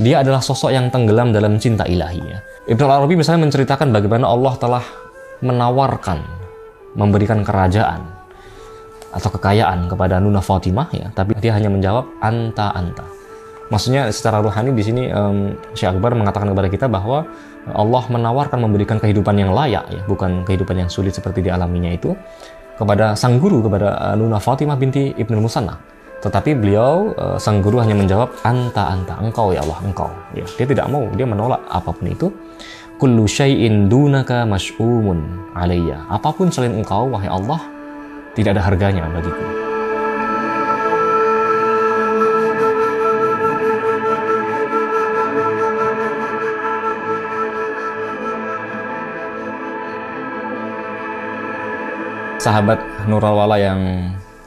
dia adalah sosok yang tenggelam dalam cinta ilahi. Ibn Ibnu Arabi misalnya menceritakan bagaimana Allah telah menawarkan, memberikan kerajaan atau kekayaan kepada Nuna Fatimah ya, tapi dia hanya menjawab anta anta. Maksudnya secara rohani di sini um, Syekh Akbar mengatakan kepada kita bahwa Allah menawarkan memberikan kehidupan yang layak ya, bukan kehidupan yang sulit seperti di alaminya itu kepada sang guru kepada eh, Nuna Fatimah binti Ibnu Musanna tetapi beliau eh, sang guru hanya menjawab anta anta engkau ya Allah engkau. Ya, dia tidak mau, dia menolak apapun itu. Kullu syai'in dunaka mas'umun alayya. Apapun selain engkau wahai Allah tidak ada harganya bagiku. Sahabat al-Wala yang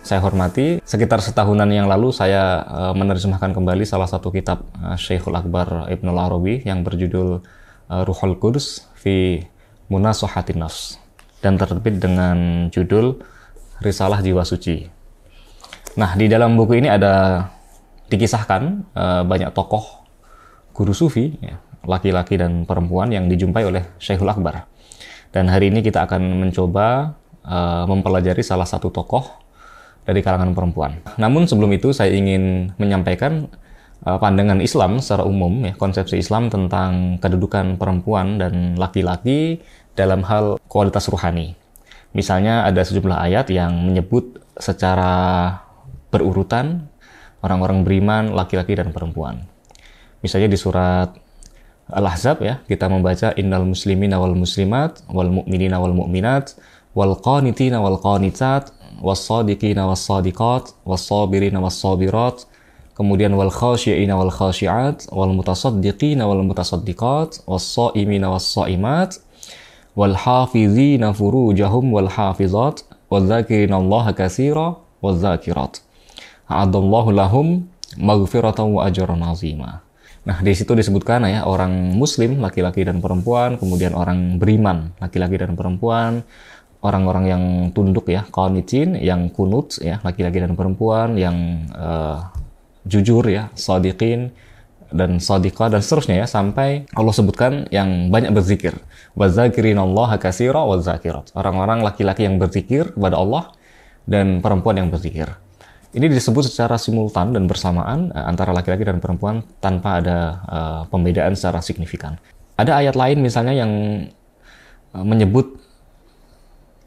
saya hormati. Sekitar setahunan yang lalu saya eh, menerjemahkan kembali salah satu kitab eh, Syekhul Akbar Ibn Arabi yang berjudul eh, Ruhul Qudus fi Munasohati Nafs dan terbit dengan judul Risalah Jiwa Suci. Nah, di dalam buku ini ada dikisahkan banyak tokoh guru sufi, ya, laki-laki dan perempuan yang dijumpai oleh Syekhul Akbar. Dan hari ini kita akan mencoba mempelajari salah satu tokoh dari kalangan perempuan. Namun sebelum itu saya ingin menyampaikan eh, pandangan Islam secara umum ya, konsepsi Islam tentang kedudukan perempuan dan laki-laki dalam hal kualitas ruhani. Misalnya ada sejumlah ayat yang menyebut secara berurutan orang-orang beriman laki-laki dan perempuan. Misalnya di surat Al-Ahzab ya, kita membaca innal muslimina wal muslimat wal mu'minina wal mu'minat wal qanitina wal qanitat was-sadiqina was-sadiqat was-sabirina was-sabirat kemudian wal khasyiina wal khasyiat wal mutasaddiqina wal mutasaddiqat was-saimina was-saimat wal hafizina furujahum wal hafizat wadh-dhakirina Allah katsira wadh-dhakirat a'adallahu lahum maghfiratan wa ajran azima Nah, di situ disebutkan ya orang muslim, laki-laki dan perempuan, kemudian orang beriman, laki-laki dan perempuan, orang-orang yang tunduk ya, kawanicin, yang kunut ya, laki-laki dan perempuan, yang uh, jujur ya, sadiqin, dan sadiqah dan seterusnya ya sampai Allah sebutkan yang banyak berzikir wazakirinallaha kasira wazakirat orang-orang laki-laki yang berzikir kepada Allah dan perempuan yang berzikir ini disebut secara simultan dan bersamaan eh, antara laki-laki dan perempuan tanpa ada uh, pembedaan secara signifikan ada ayat lain misalnya yang menyebut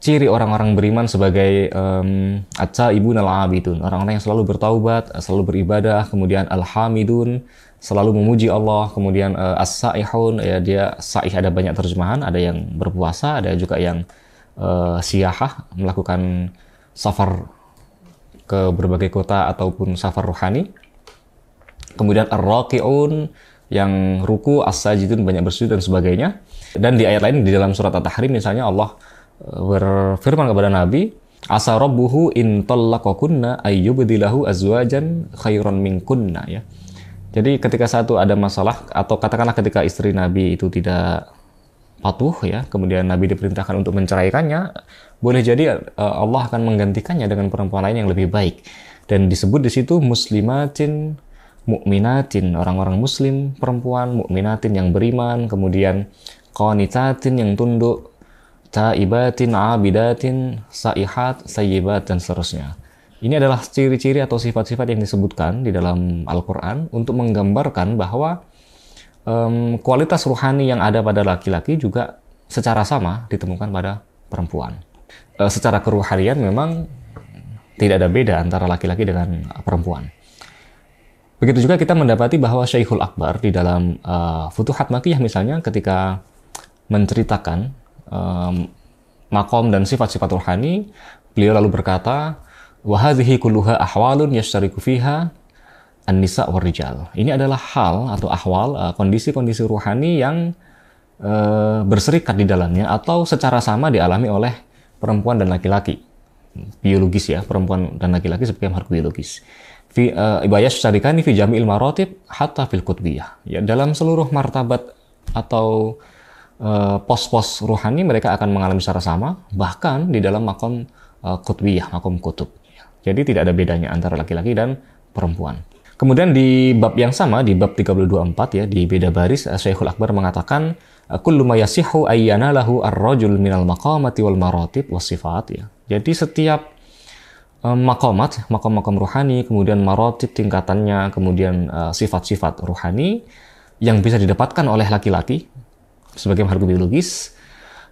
ciri orang-orang beriman sebagai um, aca ibu abidun orang-orang yang selalu bertaubat selalu beribadah kemudian alhamidun selalu memuji Allah kemudian uh, eh, as ya dia saih ada banyak terjemahan ada yang berpuasa ada juga yang uh, eh, siyahah melakukan safar ke berbagai kota ataupun safar rohani kemudian ar yang ruku as-sajidun banyak bersujud dan sebagainya dan di ayat lain di dalam surat at-tahrim misalnya Allah berfirman kepada Nabi, Asa rabbuhu in tallaqakunna ayyubdilahu azwajan khairan minkunna ya. Jadi ketika satu ada masalah atau katakanlah ketika istri Nabi itu tidak patuh ya, kemudian Nabi diperintahkan untuk menceraikannya, boleh jadi e, Allah akan menggantikannya dengan perempuan lain yang lebih baik. Dan disebut di situ muslimatin mukminatin, orang-orang muslim perempuan mukminatin yang beriman, kemudian qanitatin yang tunduk, taibatin, abidatin, saihat, sayyibat, dan seterusnya. Ini adalah ciri-ciri atau sifat-sifat yang disebutkan di dalam Al-Quran untuk menggambarkan bahwa um, kualitas ruhani yang ada pada laki-laki juga secara sama ditemukan pada perempuan. E, secara keruharian memang tidak ada beda antara laki-laki dengan perempuan. Begitu juga kita mendapati bahwa Syekhul Akbar di dalam uh, Futuhat Makiyah misalnya ketika menceritakan um, makom dan sifat-sifat rohani, beliau lalu berkata, "Wahadhihi kulluha ahwalun yashtariku fiha an-nisa warijal." Ini adalah hal atau ahwal, eh, kondisi-kondisi uh, rohani yang uh, berserikat di dalamnya atau secara sama dialami oleh perempuan dan laki-laki. Biologis ya, perempuan dan laki-laki sebagai makhluk biologis. ibayas syarikani fi eh, jami'il marotib hatta fil kutbiyah. Ya, dalam seluruh martabat atau Eh, pos-pos rohani mereka akan mengalami secara sama, bahkan di dalam makom kutbiyah, eh, makom kutub. Jadi tidak ada bedanya antara laki-laki dan perempuan. Kemudian di bab yang sama, di bab 324 ya, di beda baris, eh, Syekhul Akbar mengatakan, Kullu ma yasihu ayyana lahu ar-rajul minal maqamati wal maratib was sifat. Ya. Jadi setiap makomat, makom-makom rohani, kemudian marotib tingkatannya, kemudian sifat-sifat uh, ruhani, yang bisa didapatkan oleh laki-laki sebagai makhluk biologis,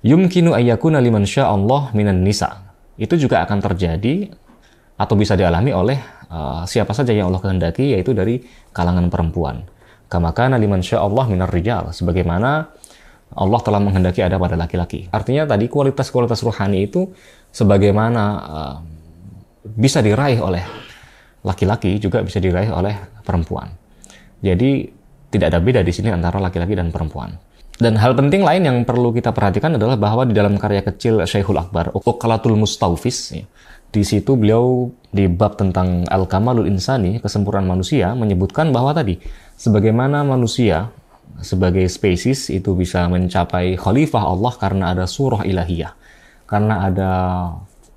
yumkinu ayyakuna liman Allah minan nisa. Itu juga akan terjadi atau bisa dialami oleh uh, siapa saja yang Allah kehendaki yaitu dari kalangan perempuan. Kamakana kana liman Allah minar rijal sebagaimana Allah telah menghendaki ada pada laki-laki. Artinya tadi kualitas-kualitas rohani itu sebagaimana uh, bisa diraih oleh laki-laki juga bisa diraih oleh perempuan. Jadi tidak ada beda di sini antara laki-laki dan perempuan. Dan hal penting lain yang perlu kita perhatikan adalah bahwa di dalam karya kecil Syekhul Akbar, Uqalatul Mustaufis, ya, di situ beliau di bab tentang Al-Kamalul Insani, kesempurnaan manusia, menyebutkan bahwa tadi, sebagaimana manusia sebagai spesies itu bisa mencapai khalifah Allah karena ada surah ilahiyah. Karena ada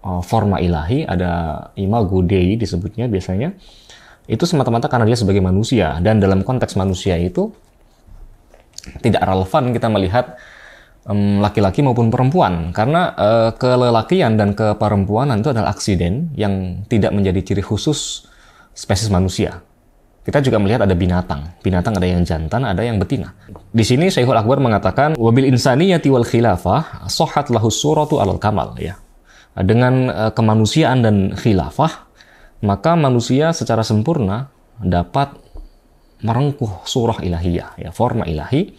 eh, forma ilahi, ada imago dei disebutnya biasanya. Itu semata-mata karena dia sebagai manusia. Dan dalam konteks manusia itu, tidak relevan kita melihat laki laki-laki maupun perempuan karena uh, kelelakian dan keperempuanan itu adalah aksiden yang tidak menjadi ciri khusus spesies manusia. Kita juga melihat ada binatang. Binatang ada yang jantan, ada yang betina. Di sini Syekhul Akbar mengatakan wabil insaniyati wal khilafah sohat lahus suratu alal kamal ya. Dengan uh, kemanusiaan dan khilafah maka manusia secara sempurna dapat merengkuh surah ilahiyah, ya, forma ilahi.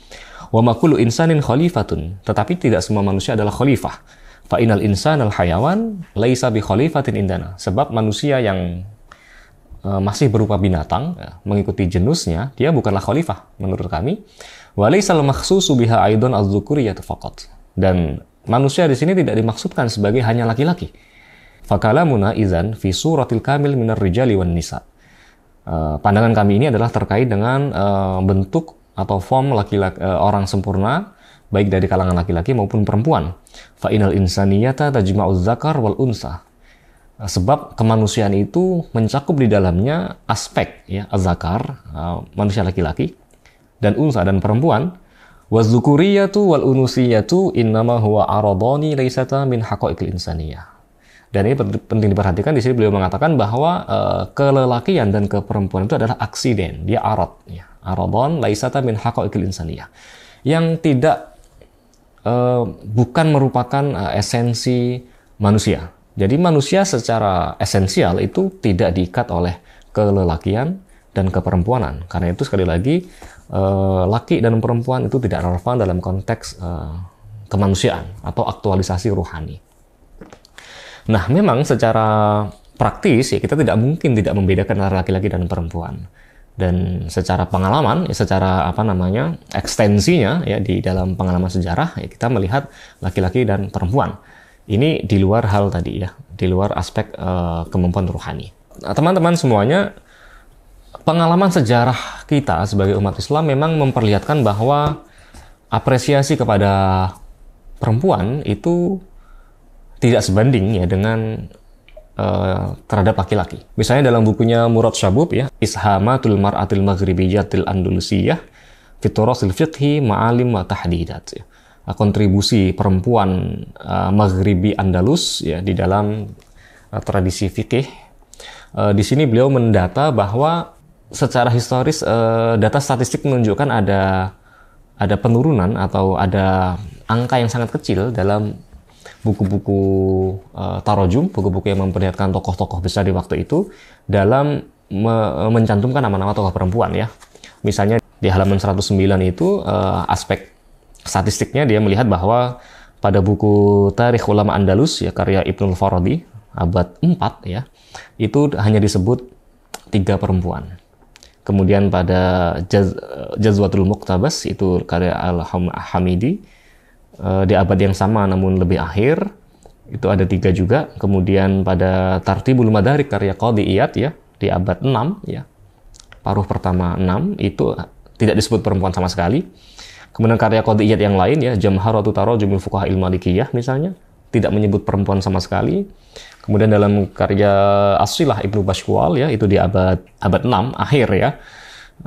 Wa makulu insanin khalifatun. Tetapi tidak semua manusia adalah khalifah. Fa'inal insan al hayawan laisa bi khalifatin indana. Sebab manusia yang e, masih berupa binatang, ya, mengikuti jenisnya dia bukanlah khalifah menurut kami. Wa laisal makhsusu biha aidon az-zukuriyatu faqat. Dan manusia di sini tidak dimaksudkan sebagai hanya laki-laki. Fakalamuna izan fi suratil kamil minar rijali wan nisa. Eh, pandangan kami ini adalah terkait dengan uh, bentuk atau form laki-laki uh, orang sempurna baik dari kalangan laki-laki maupun perempuan. Fa'inal insaniyata tajma'u zakar wal unsa. Sebab kemanusiaan itu mencakup di dalamnya aspek ya zakar uh, manusia laki-laki dan unsa dan perempuan. zukuriyatu wal unusiyatu innama huwa aradani laisata min haqaiqil insaniyah dan ini penting diperhatikan di sini beliau mengatakan bahwa uh, kelelakian dan keperempuan itu adalah aksiden, dia arad, ya. Aradon laisata min haqaiqil insaniyah. Yang tidak uh, bukan merupakan uh, esensi manusia. Jadi manusia secara esensial itu tidak diikat oleh kelelakian dan keperempuanan. Karena itu sekali lagi uh, laki dan perempuan itu tidak relevan dalam konteks uh, kemanusiaan atau aktualisasi rohani. Nah, memang secara praktis ya kita tidak mungkin tidak membedakan antara laki-laki dan perempuan. Dan secara pengalaman, ya secara apa namanya ekstensinya ya di dalam pengalaman sejarah ya kita melihat laki-laki dan perempuan. Ini di luar hal tadi ya, di luar aspek uh, kemampuan rohani. teman nah, teman-teman semuanya, pengalaman sejarah kita sebagai umat Islam memang memperlihatkan bahwa apresiasi kepada perempuan itu tidak sebanding ya dengan uh, terhadap laki-laki. Misalnya dalam bukunya Murad Shabub ya, Ishamatul Mar'atil Maghribiyatil Andalusiyah Fitorosil Fiqhi Ma'alim wa Tahdidat ya. Nah, kontribusi perempuan uh, Maghribi Andalus ya di dalam uh, tradisi fikih. Uh, di sini beliau mendata bahwa secara historis uh, data statistik menunjukkan ada ada penurunan atau ada angka yang sangat kecil dalam buku-buku uh, tarojum, buku-buku yang memperlihatkan tokoh-tokoh besar di waktu itu dalam me mencantumkan nama-nama tokoh perempuan ya. Misalnya di halaman 109 itu uh, aspek statistiknya dia melihat bahwa pada buku Tarikh Ulama Andalus ya karya Ibnu Faradi abad 4 ya itu hanya disebut tiga perempuan. Kemudian pada Jazwatul muktabas itu karya Al-Hamidi Eh, di abad yang sama namun lebih akhir itu ada tiga juga kemudian pada Bulu Madarik karya Qadi Iyad ya di abad 6 ya paruh pertama 6 itu tidak disebut perempuan sama sekali kemudian karya Qadi Iyad yang lain ya Jamharatu Tarajumul Fuqaha Il Malikiyah misalnya tidak menyebut perempuan sama sekali kemudian dalam karya Asilah Ibnu Bashwal ya itu di abad abad 6 akhir ya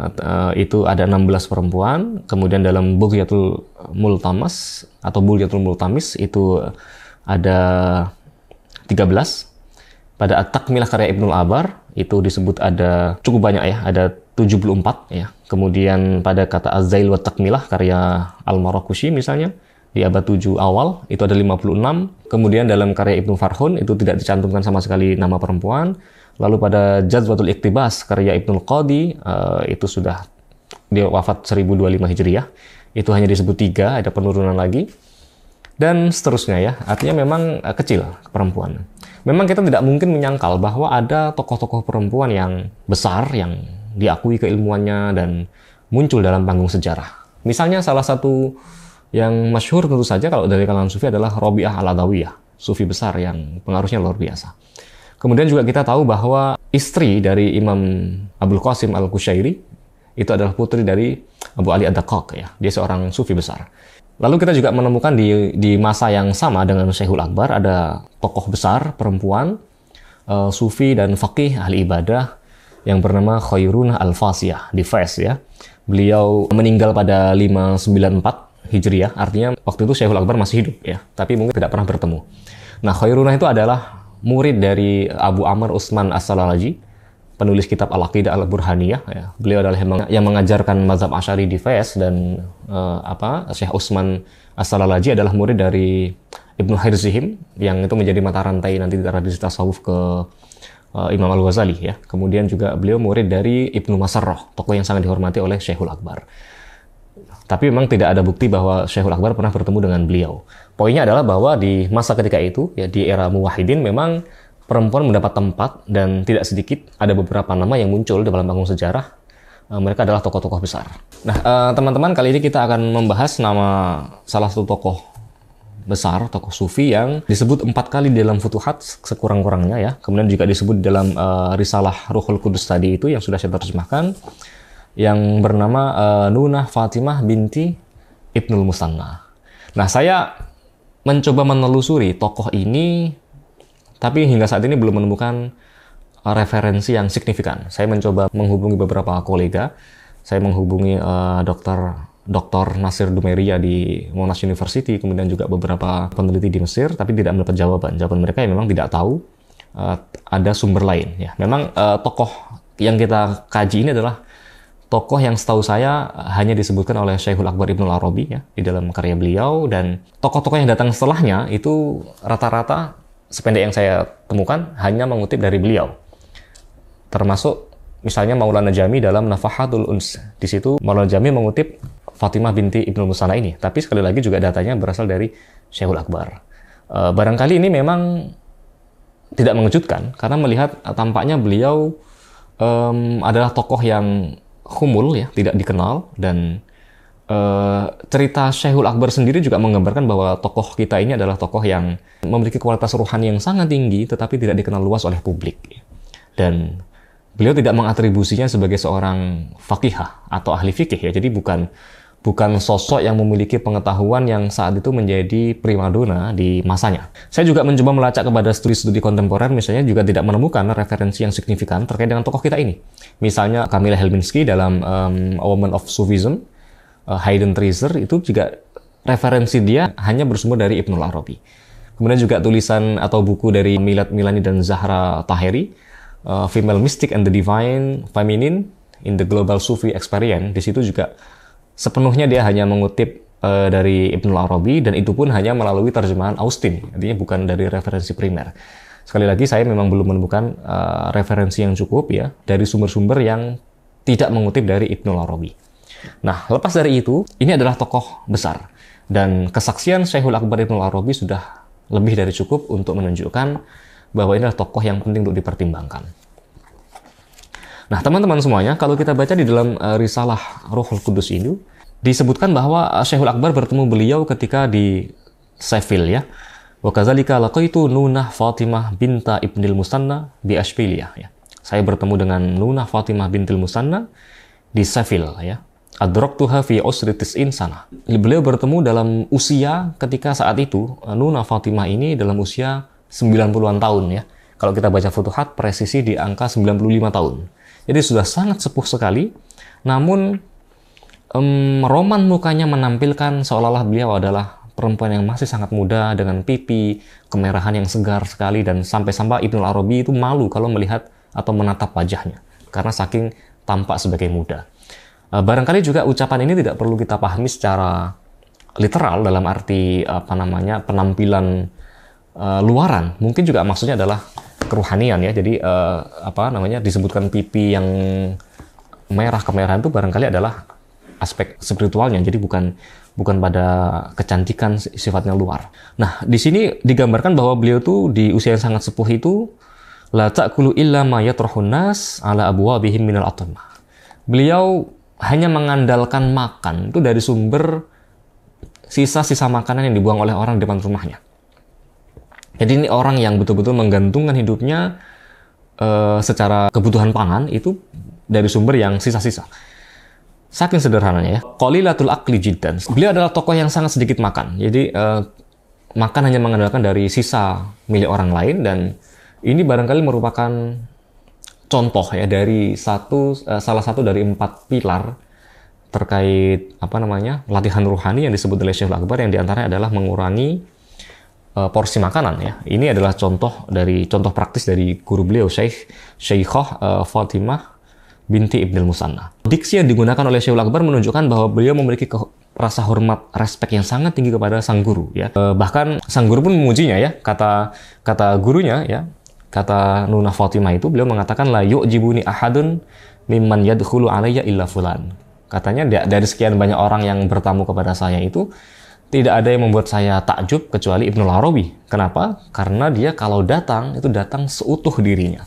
Eh, itu ada 16 perempuan, kemudian dalam Bughyatul Multamas atau Bughyatul Multamis itu ada 13. Pada At-Takmilah karya Ibnu Abar itu disebut ada cukup banyak ya, ada 74 ya. Kemudian pada kata Az-Zail wa Takmilah karya Al-Marakushi misalnya di abad 7 awal itu ada 56. Kemudian dalam karya Ibnu Farhun itu tidak dicantumkan sama sekali nama perempuan. Lalu pada Jazwatul Iktibas karya Ibnul Qadi eh, itu sudah dia wafat 1025 Hijriah. Itu hanya disebut tiga, ada penurunan lagi. Dan seterusnya ya, artinya memang eh, kecil perempuan. Memang kita tidak mungkin menyangkal bahwa ada tokoh-tokoh perempuan yang besar, yang diakui keilmuannya dan muncul dalam panggung sejarah. Misalnya salah satu yang masyhur tentu saja kalau dari kalangan sufi adalah Robiah al-Adawiyah, sufi besar yang pengaruhnya luar biasa. Kemudian juga kita tahu bahwa istri dari Imam Abdul Qasim Al-Kushairi itu adalah putri dari Abu Ali ad ya. Dia seorang sufi besar. Lalu kita juga menemukan di di masa yang sama dengan Syekhul Akbar ada tokoh besar perempuan uh, sufi dan faqih ahli ibadah yang bernama Khairun Al-Fasiyah di Fes ya. Beliau meninggal pada 594 Hijriah, artinya waktu itu Syekhul Akbar masih hidup ya, tapi mungkin tidak pernah bertemu. Nah, Khairunah itu adalah murid dari Abu Amr Usman As-Salalaji, penulis kitab Al-Aqidah Al-Burhaniyah. Ya. Beliau adalah yang mengajarkan mazhab Asyari di Fes dan uh, apa Syekh Usman As-Salalaji adalah murid dari Ibnu Hirzihim yang itu menjadi mata rantai nanti tradisi tasawuf ke uh, Imam Al-Ghazali ya. Kemudian juga beliau murid dari Ibnu Masarrah, tokoh yang sangat dihormati oleh Syekhul Akbar. Tapi memang tidak ada bukti bahwa Syekhul Akbar pernah bertemu dengan beliau. Poinnya adalah bahwa di masa ketika itu, ya di era Muwahidin memang perempuan mendapat tempat dan tidak sedikit ada beberapa nama yang muncul di dalam panggung sejarah. Eh, mereka adalah tokoh-tokoh besar. Nah, eh, teman-teman, kali ini kita akan membahas nama salah satu tokoh besar, tokoh sufi yang disebut empat kali dalam futuhat sekurang-kurangnya ya. Kemudian juga disebut dalam eh, risalah Ruhul Kudus tadi itu yang sudah saya terjemahkan yang bernama uh, Nuna Fatimah binti Ibnul Musanna. Nah, saya mencoba menelusuri tokoh ini, tapi hingga saat ini belum menemukan eh, referensi yang signifikan. Saya mencoba menghubungi beberapa kolega. Saya menghubungi uh, dokter Dr. Nasir Dumeria di Monash University, kemudian juga beberapa peneliti di Mesir, tapi tidak mendapat jawaban. Jawaban mereka yang memang tidak tahu uh, ada sumber lain. Ya, memang uh, tokoh yang kita kaji ini adalah tokoh yang setahu saya hanya disebutkan oleh Syekhul Akbar Ibnu Arabi ya di dalam karya beliau dan tokoh-tokoh yang datang setelahnya itu rata-rata sependek yang saya temukan hanya mengutip dari beliau. Termasuk misalnya Maulana Jami dalam Nafahatul Uns. Di situ Maulana Jami mengutip Fatimah binti Ibnu Musana ini, tapi sekali lagi juga datanya berasal dari Syekhul Akbar. E, barangkali ini memang tidak mengejutkan karena melihat tampaknya beliau um, adalah tokoh yang humul ya, tidak dikenal dan uh, cerita Syekhul Akbar sendiri juga menggambarkan bahwa tokoh kita ini adalah tokoh yang memiliki kualitas rohani yang sangat tinggi tetapi tidak dikenal luas oleh publik. Dan beliau tidak mengatribusinya sebagai seorang fakihah atau ahli fikih ya. Jadi bukan bukan sosok yang memiliki pengetahuan yang saat itu menjadi primadona di masanya. Saya juga mencoba melacak kepada studi-studi kontemporer misalnya juga tidak menemukan referensi yang signifikan terkait dengan tokoh kita ini. Misalnya Kamila Helminski dalam um, A Woman of Sufism, uh, Hayden Treaser itu juga referensi dia hanya bersumber dari Ibnul Arabi. Kemudian juga tulisan atau buku dari Milad Milani dan Zahra Taheri, uh, Female Mystic and the Divine Feminine in the Global Sufi Experience, di situ juga sepenuhnya dia hanya mengutip uh, dari Ibnu Arabi dan itu pun hanya melalui terjemahan Austin, artinya bukan dari referensi primer. Sekali lagi saya memang belum menemukan uh, referensi yang cukup ya dari sumber-sumber yang tidak mengutip dari Ibnu Arabi. Nah, lepas dari itu, ini adalah tokoh besar dan kesaksian Syekhul Akbar Ibnu Arabi sudah lebih dari cukup untuk menunjukkan bahwa ini adalah tokoh yang penting untuk dipertimbangkan. Nah, teman-teman semuanya, kalau kita baca di dalam uh, risalah Ruhul Kudus ini, disebutkan bahwa eh, Syekhul Akbar bertemu beliau ketika di Seville ya. Wa kadzalika laqaitu Nunah Fatimah binta Ibnil Musanna bi Ashbiliyah ya. Saya bertemu dengan Nunah Fatimah bintil Musanna di Seville ya. Adraktuha fi usritis insana. Beliau bertemu dalam usia ketika saat itu eh, Nunah Fatimah ini dalam usia 90-an tahun ya. Kalau kita baca Futuhat presisi di angka 95 tahun. Jadi sudah sangat sepuh sekali, namun um, roman mukanya menampilkan seolah-olah beliau adalah perempuan yang masih sangat muda dengan pipi, kemerahan yang segar sekali dan sampai-sampai Ibnu Arabi itu malu kalau melihat atau menatap wajahnya karena saking tampak sebagai muda. E, barangkali juga ucapan ini tidak perlu kita pahami secara literal dalam arti apa namanya penampilan e, luaran. Mungkin juga maksudnya adalah keruhanian ya. Jadi uh, apa namanya disebutkan pipi yang merah kemerahan itu barangkali adalah aspek spiritualnya. Jadi bukan bukan pada kecantikan sifatnya luar. Nah, di sini digambarkan bahwa beliau tuh di usia yang sangat sepuh itu la ta'kulu illa ma yatrahun nas ala abwabihim minal atma. Beliau hanya mengandalkan makan itu dari sumber sisa-sisa makanan yang dibuang oleh orang di depan rumahnya. Jadi ini orang yang betul-betul menggantungkan hidupnya uh, secara kebutuhan pangan itu dari sumber yang sisa-sisa. Saking sederhananya ya. Qalilatul akli jiddan. Beliau adalah tokoh yang sangat sedikit makan. Jadi uh, makan hanya mengandalkan dari sisa milik orang lain dan ini barangkali merupakan contoh ya dari satu uh, salah satu dari empat pilar terkait apa namanya latihan ruhani yang disebut oleh al Akbar yang diantaranya adalah mengurangi uh, porsi makanan ya. Ini adalah contoh dari contoh praktis dari guru beliau Syekh Syekhah uh, eh, Fatimah binti Ibnul Musanna. Diksi yang digunakan oleh Syekhul Akbar menunjukkan bahwa beliau memiliki rasa hormat respek yang sangat tinggi kepada sang guru ya. Eh, bahkan sang guru pun memujinya ya. Kata kata gurunya ya, kata Nuna Fatimah itu beliau mengatakan la yu'jibuni ahadun mimman yadkhulu alayya illa fulan. Katanya dari sekian banyak orang yang bertamu kepada saya itu tidak ada yang membuat saya takjub kecuali Ibnu Arabi. Kenapa? Karena dia kalau datang itu datang seutuh dirinya.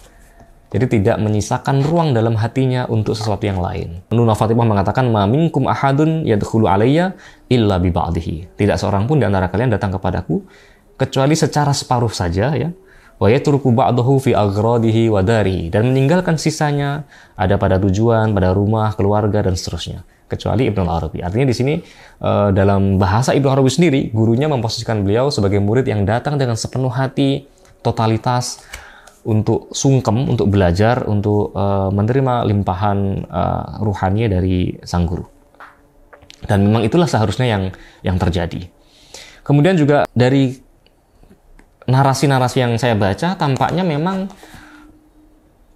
Jadi tidak menyisakan ruang dalam hatinya untuk sesuatu yang lain. Nuna Fatimah mengatakan, "Ma minkum ahadun yadkhulu alayya illa bi Tidak seorang pun di antara kalian datang kepadaku kecuali secara separuh saja ya wa yaturku ba'dahu fi agradihi wadari dan meninggalkan sisanya ada pada tujuan, pada rumah, keluarga dan seterusnya kecuali Ibnu Arabi. Artinya di sini eh, dalam bahasa Ibnu Arabi sendiri, gurunya memposisikan beliau sebagai murid yang datang dengan sepenuh hati, totalitas untuk sungkem, untuk belajar, untuk eh, menerima limpahan eh, ruhannya dari sang guru. Dan memang itulah seharusnya yang yang terjadi. Kemudian juga dari narasi-narasi yang saya baca tampaknya memang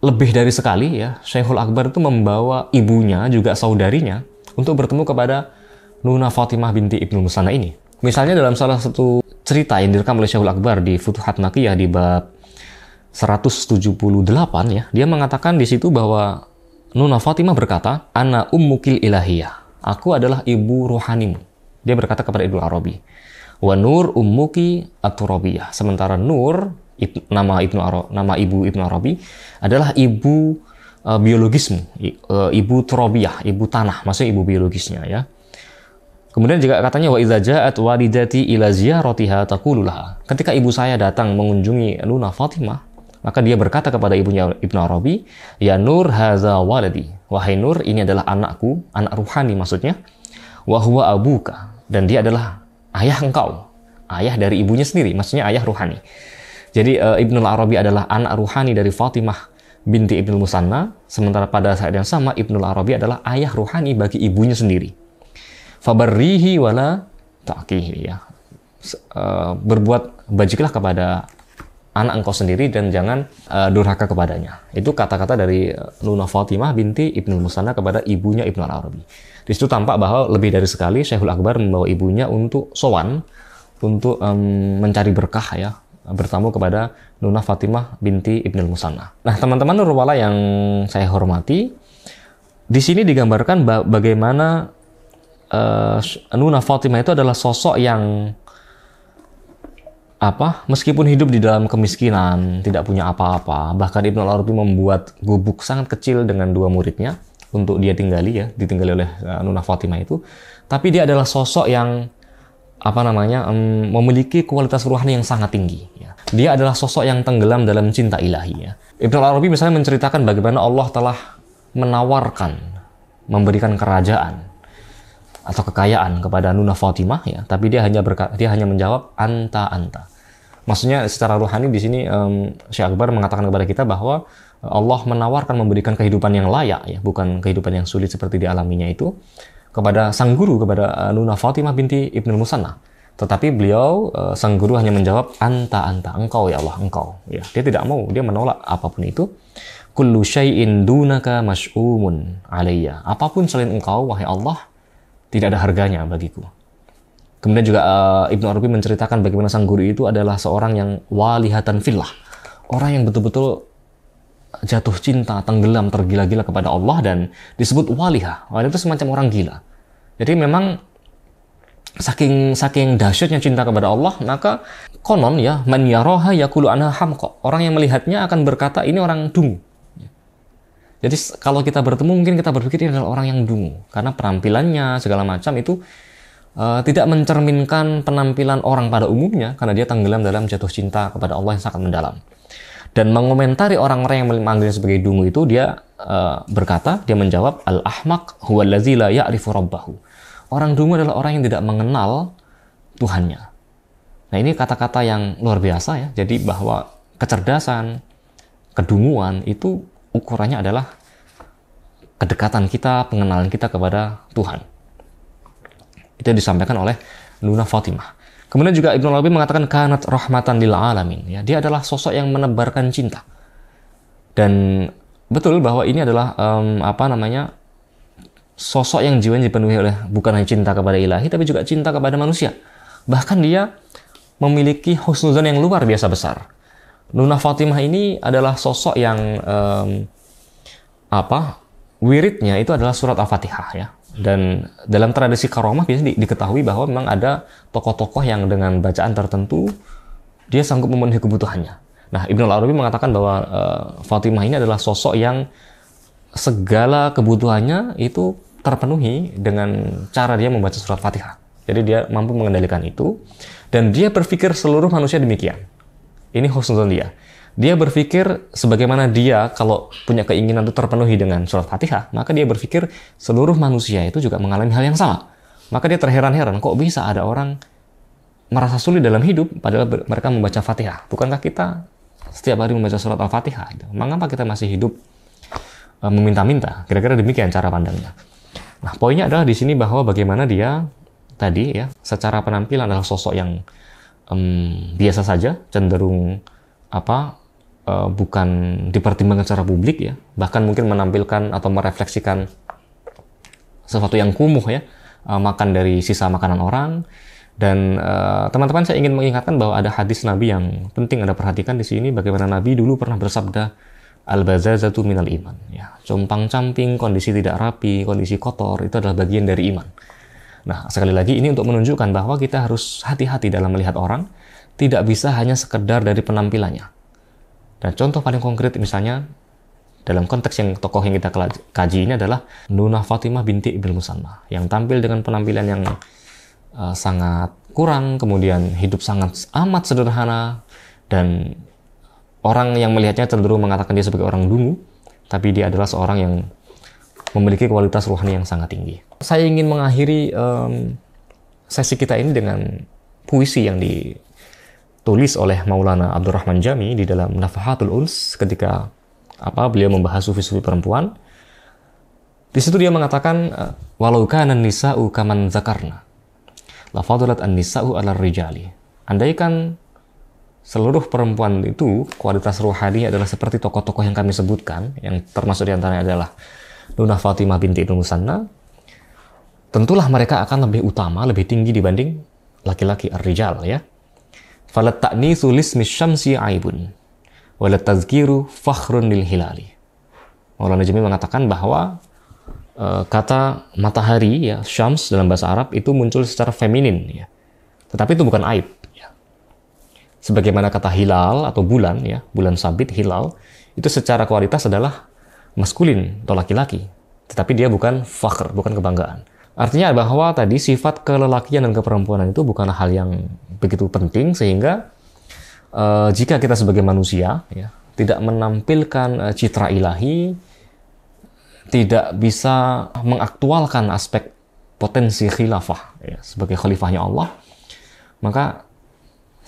lebih dari sekali ya Syekhul Akbar itu membawa ibunya juga saudarinya untuk bertemu kepada Nuna Fatimah binti Ibnu Musana ini. Misalnya dalam salah satu cerita yang direkam oleh Syahul Akbar di Futuhat Makiyah di bab 178 ya, dia mengatakan di situ bahwa Nuna Fatimah berkata, "Ana ummukil ilahiyah." Aku adalah ibu rohanimu. Dia berkata kepada Ibnu Arabi, "Wa nur ummuki aturabiyah." Sementara Nur nama Ibnu nama ibu Ibnu Arabi adalah ibu uh, eh, biologismu, eh, ibu terobiah ibu tanah, maksudnya ibu biologisnya ya. Kemudian juga katanya wa ja'at walidati ila ziyaratiha taqulu Ketika ibu saya datang mengunjungi Luna Fatimah, maka dia berkata kepada ibunya Ibnu Arabi, "Ya Nur haza waladi." Wahai Nur, ini adalah anakku, anak ruhani maksudnya. Wa abuka dan dia adalah ayah engkau, ayah dari ibunya sendiri, maksudnya ayah ruhani. Jadi eh, ibnul Ibnu Arabi adalah anak ruhani dari Fatimah binti Ibnu Musanna, sementara pada saat yang sama Ibnu Arabi adalah ayah rohani bagi ibunya sendiri. Fabarrihi wala ta'kihi ya. Eh, berbuat bajiklah kepada anak engkau sendiri dan jangan eh, durhaka kepadanya. Itu kata-kata dari Luna eh, Fatimah binti Ibnu Musanna kepada ibunya Ibnu Arabi. Di situ tampak bahwa lebih dari sekali Syekhul Akbar membawa ibunya untuk sowan untuk um, mencari berkah ya bertamu kepada Nuna Fatimah binti Ibnul Musanna. Nah, teman-teman Nurwala yang saya hormati, di sini digambarkan bagaimana uh, eh, Nuna Fatimah itu adalah sosok yang apa meskipun hidup di dalam kemiskinan tidak punya apa-apa bahkan Ibnu Arabi membuat gubuk sangat kecil dengan dua muridnya untuk dia tinggali ya ditinggali oleh eh, Nuna Fatimah itu tapi dia adalah sosok yang apa namanya um, memiliki kualitas ruhani yang sangat tinggi dia adalah sosok yang tenggelam dalam cinta ilahi. Ya. Ibn al-Arabi misalnya menceritakan bagaimana Allah telah menawarkan, memberikan kerajaan atau kekayaan kepada Nuna Fatimah ya, tapi dia hanya berka dia hanya menjawab anta anta. Maksudnya secara rohani di sini um, Syekh Akbar mengatakan kepada kita bahwa eh, Allah menawarkan memberikan kehidupan yang layak ya, bukan kehidupan yang sulit seperti dialaminya itu kepada sang guru kepada eh, Nuna Fatimah binti Ibn Musanna. Tetapi beliau eh, sang guru hanya menjawab anta anta engkau ya Allah engkau. Ya, dia tidak mau, dia menolak apapun itu. Kullu syai'in dunaka mas'umun alayya. Apapun selain engkau wahai Allah tidak ada harganya bagiku. Kemudian juga uh, Ibnu Arabi menceritakan bagaimana sang guru itu adalah seorang yang walihatan fillah. Orang yang betul-betul jatuh cinta, tenggelam, tergila-gila kepada Allah dan disebut waliha. Walihah itu semacam orang gila. Jadi memang saking saking dahsyatnya cinta kepada Allah maka konon ya man yaroha yakulu anha hamko orang yang melihatnya akan berkata ini orang dungu ya. jadi kalau kita bertemu mungkin kita berpikir ini adalah orang yang dungu karena penampilannya segala macam itu uh, tidak mencerminkan penampilan orang pada umumnya karena dia tenggelam dalam jatuh cinta kepada Allah yang sangat mendalam dan mengomentari orang-orang yang memanggilnya sebagai dungu itu dia uh, berkata dia menjawab al ahmak huwa la ya'rifu rabbahu Orang dungu adalah orang yang tidak mengenal Tuhannya. Nah ini kata-kata yang luar biasa ya. Jadi bahwa kecerdasan, kedunguan itu ukurannya adalah kedekatan kita, pengenalan kita kepada Tuhan. Itu disampaikan oleh Nuna Fatimah. Kemudian juga Ibnu Arabi mengatakan kanat rahmatan lil alamin. Ya, dia adalah sosok yang menebarkan cinta. Dan betul bahwa ini adalah um, apa namanya sosok yang jiwanya dipenuhi oleh bukan hanya cinta kepada ilahi tapi juga cinta kepada manusia. Bahkan dia memiliki husnuzan yang luar biasa besar. Nuna Fatimah ini adalah sosok yang um, apa? Wiridnya itu adalah surat Al-Fatihah ya. Dan dalam tradisi karomah biasanya di, diketahui bahwa memang ada tokoh-tokoh yang dengan bacaan tertentu dia sanggup memenuhi kebutuhannya. Nah, Ibnu Arabi mengatakan bahwa uh, Fatimah ini adalah sosok yang segala kebutuhannya itu terpenuhi dengan cara dia membaca surat Fatihah. Jadi dia mampu mengendalikan itu dan dia berpikir seluruh manusia demikian. Ini husnuzon dia. Dia berpikir sebagaimana dia kalau punya keinginan itu terpenuhi dengan surat Fatihah, maka dia berpikir seluruh manusia itu juga mengalami hal yang sama. Maka dia terheran-heran kok bisa ada orang merasa sulit dalam hidup padahal mereka membaca Fatihah. Bukankah kita setiap hari membaca surat Al-Fatihah? Gitu. Mengapa kita masih hidup e, meminta-minta? Kira-kira demikian cara pandangnya. Nah, poinnya adalah di sini bahwa bagaimana dia tadi ya, secara penampilan adalah sosok yang um, biasa saja, cenderung apa uh, bukan dipertimbangkan secara publik ya, bahkan mungkin menampilkan atau merefleksikan sesuatu yang kumuh ya, uh, makan dari sisa makanan orang. Dan eh, teman-teman uh, teman -teman, saya ingin mengingatkan bahwa ada hadis Nabi yang penting Anda perhatikan di sini bagaimana Nabi dulu pernah bersabda al-bazazatu minal iman. Ya, compang camping, kondisi tidak rapi, kondisi kotor itu adalah bagian dari iman. Nah, sekali lagi ini untuk menunjukkan bahwa kita harus hati-hati dalam melihat orang, tidak bisa hanya sekedar dari penampilannya. Dan contoh paling konkret misalnya dalam konteks yang tokoh yang kita kaji ini adalah Nuna Fatimah binti Ibn Musanna yang tampil dengan penampilan yang uh, sangat kurang, kemudian hidup sangat amat sederhana dan Orang yang melihatnya cenderung mengatakan dia sebagai orang dungu, tapi dia adalah seorang yang memiliki kualitas rohani yang sangat tinggi. Saya ingin mengakhiri um, sesi kita ini dengan puisi yang ditulis oleh Maulana Abdurrahman Jami di dalam Nafahatul Uns ketika apa beliau membahas sufi-sufi perempuan. Di situ dia mengatakan eh, walau kana nisa'u kaman zakarna la an-nisa'u 'ala rijali. Andaikan seluruh perempuan itu kualitas rohani adalah seperti tokoh-tokoh yang kami sebutkan yang termasuk diantaranya adalah Luna Fatimah binti Ibnu Musanna tentulah mereka akan lebih utama lebih tinggi dibanding laki-laki ar-rijal ya falat ta'ni sulis syamsi aibun walat tazkiru fakhrun lil hilali Maulana Jami mengatakan bahwa e, kata matahari ya syams dalam bahasa Arab itu muncul secara feminin ya tetapi itu bukan aib ya sebagaimana kata hilal atau bulan ya, bulan sabit hilal itu secara kualitas adalah maskulin atau laki-laki, tetapi dia bukan fakr bukan kebanggaan. Artinya bahwa tadi sifat kelelakian dan keperempuanan itu bukan hal yang begitu penting sehingga uh, jika kita sebagai manusia ya, tidak menampilkan uh, citra ilahi, tidak bisa mengaktualkan aspek potensi khilafah ya, sebagai khalifahnya Allah, maka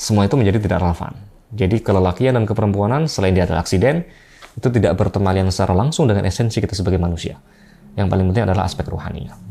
semua itu menjadi tidak relevan. Jadi kelelakian dan keperempuanan selain dia adalah aksiden, itu tidak bertemalian secara langsung dengan esensi kita sebagai manusia. Yang paling penting adalah aspek rohaninya.